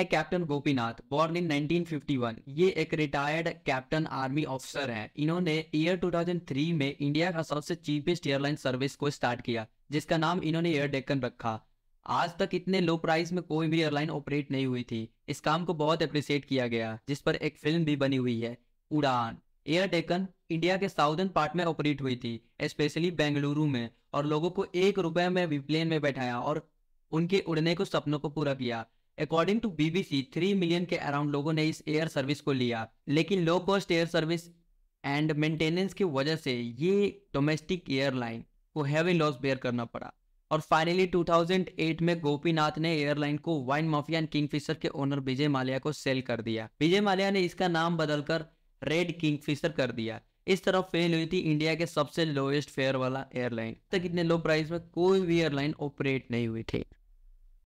है captain Gopinath born in 1951 ये एक रिटायर्ड कैप्टन आर्मी ऑफिसर हैं इन्होंने ईयर 2003 में इंडिया का सबसे चीपेस्ट एयरलाइन सर्विस को स्टार्ट किया जिसका नाम इन्होंने एयर डेक्कन रखा आज तक इतने लो प्राइस में कोई भी एयरलाइन ऑपरेट नहीं हुई थी इस काम को बहुत अप्रिसिएट किया गया जिस पर एक फिल्म भी बनी हुई है उड़ान एयर डेकन इंडिया के साउदर्न पार्ट में ऑपरेट हुई थी स्पेशली बेंगलुरु में और लोगों को एक रुपए में भी प्लेन में बैठाया और उनके उड़ने को सपनों को पूरा किया according to BBC three million के अराउंड लोगों ने इस एयर सर्विस को लिया लेकिन low cost air service and maintenance की वजह से ये डोमेस्टिक एयरलाइन को हैवी लॉस बेयर करना पड़ा और फाइनली 2008 में गोपीनाथ ने एयरलाइन को वाइन माफिया एंड किंगफिशर के ओनर विजय माल्या को सेल कर दिया विजय माल्या ने इसका नाम बदलकर रेड किंगफिशर कर दिया इस तरह फेल हुई थी इंडिया के सबसे लोएस्ट फेयर वाला एयरलाइन तक इतने लो प्राइस में कोई भी एयरलाइन ऑपरेट नहीं हुई थी